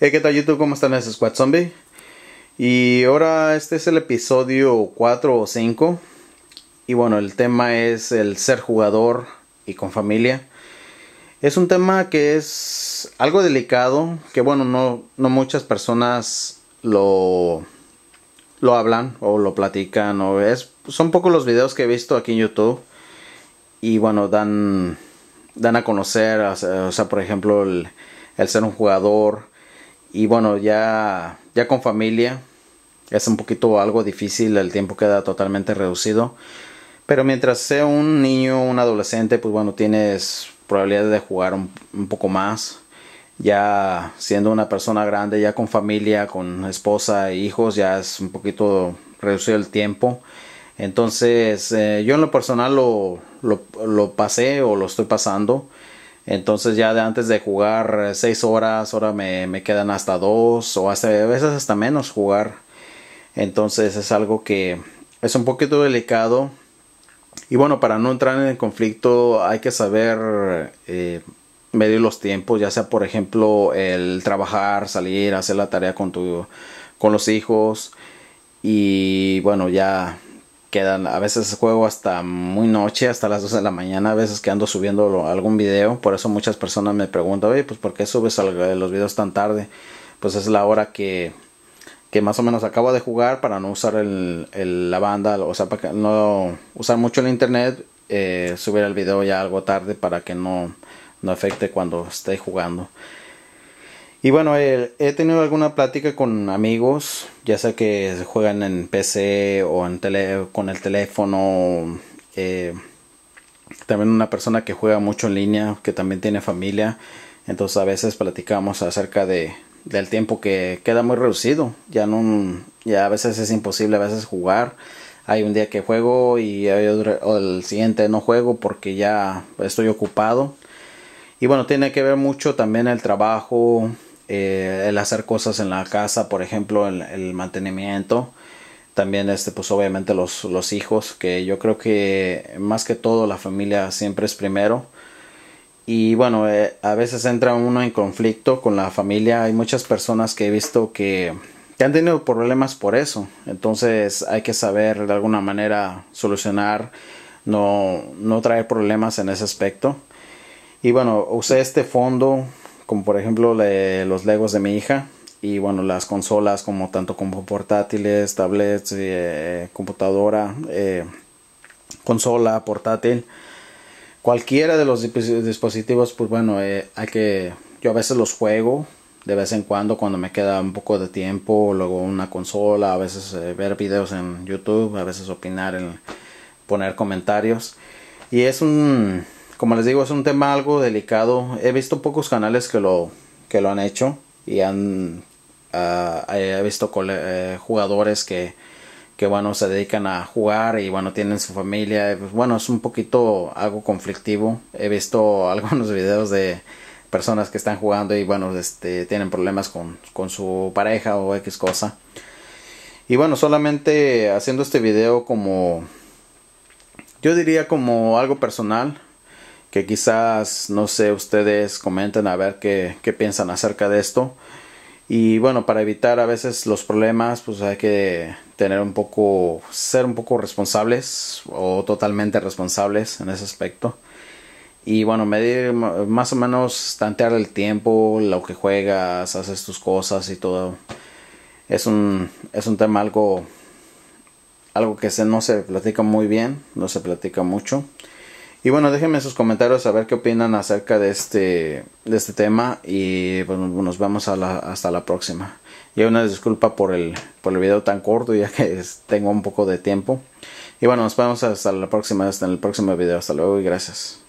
Hey, ¿qué tal YouTube? ¿Cómo están? es Squad Zombie. Y ahora este es el episodio 4 o 5. Y bueno, el tema es el ser jugador y con familia. Es un tema que es algo delicado, que bueno, no, muchas personas lo, lo hablan o lo platican. son pocos los videos que he visto aquí en YouTube. Y bueno, dan, dan a conocer, o sea, por ejemplo, el, el ser un jugador y bueno, ya, ya con familia es un poquito algo difícil, el tiempo queda totalmente reducido. Pero mientras sea un niño, un adolescente, pues bueno, tienes probabilidades de jugar un, poco más. Ya siendo una persona grande, ya con familia, con esposa e hijos, ya es un poquito reducido el tiempo. Entonces, eh, yo en lo personal lo, lo, lo, pasé o lo estoy pasando. Entonces ya de antes de jugar eh, seis horas, ahora me, quedan hasta dos o hasta a veces hasta menos jugar. Entonces es algo que es un poquito delicado. Y bueno, para no entrar en el conflicto hay que saber eh, medir los tiempos, ya sea por ejemplo el trabajar, salir, hacer la tarea con, tu, con los hijos y bueno, ya quedan, a veces juego hasta muy noche, hasta las 2 de la mañana, a veces que ando subiendo algún video, por eso muchas personas me preguntan, oye, pues ¿por qué subes eh, los videos tan tarde? Pues es la hora que, que más o menos acabo de jugar para no usar el, el, la banda, o sea, para no usar mucho el internet, eh, subir el video ya algo tarde para que no, no afecte cuando esté jugando. Y bueno, eh, he tenido alguna plática con amigos, ya sea que juegan en PC o en tele, con el teléfono. Eh, también una persona que juega mucho en línea, que también tiene familia. Entonces a veces platicamos acerca de, del tiempo que queda muy reducido. Ya, no, ya a veces es imposible a veces jugar. Hay un día que juego y hay el siguiente no juego porque ya estoy ocupado. Y bueno, tiene que ver mucho también el trabajo, eh, el hacer cosas en la casa, por ejemplo, el, mantenimiento, también este pues obviamente los, hijos que yo creo que más que todo la familia siempre es primero y bueno eh, a veces entra uno en conflicto con la familia hay muchas personas que he visto que, que, han tenido problemas por eso entonces hay que saber de alguna manera solucionar no no traer problemas en ese aspecto y bueno usé este fondo como por ejemplo los Legos de mi hija y bueno las consolas como tanto como portátiles, tablets, eh, computadora, eh, consola, portátil, cualquiera de los dispositivos pues bueno eh, hay que yo a veces los juego de vez en cuando cuando me queda un poco de tiempo, luego una consola, a veces eh, ver videos en YouTube, a veces opinar, en, poner comentarios y es un como les digo, es un tema algo delicado. He visto pocos canales que lo, que lo han hecho y han. Ah, he visto eh, jugadores que, que, bueno, se dedican a jugar y, bueno, tienen su familia. Bueno, es un poquito algo conflictivo. He visto algunos videos de personas que están jugando y, bueno, este, tienen problemas con, con su pareja o X cosa. Y bueno, solamente haciendo este video como. Yo diría como algo personal, que quizás, no sé, ustedes comenten a ver qué, qué piensan acerca de esto. Y bueno, para evitar a veces los problemas, pues hay que tener un poco, ser un poco responsables o totalmente responsables en ese aspecto. Y bueno, medir más o menos, tantear el tiempo, lo que juegas, haces tus cosas y todo. Es un, es un tema algo, algo que se, no se platica muy bien, no se platica mucho. Y bueno, déjenme sus comentarios a ver qué opinan acerca de este, de este tema. Y bueno, nos vemos hasta la próxima. Y una disculpa por el, por el video tan corto, ya que tengo un poco de tiempo. Y bueno, nos vemos hasta la próxima, hasta el próximo video. Hasta luego y gracias.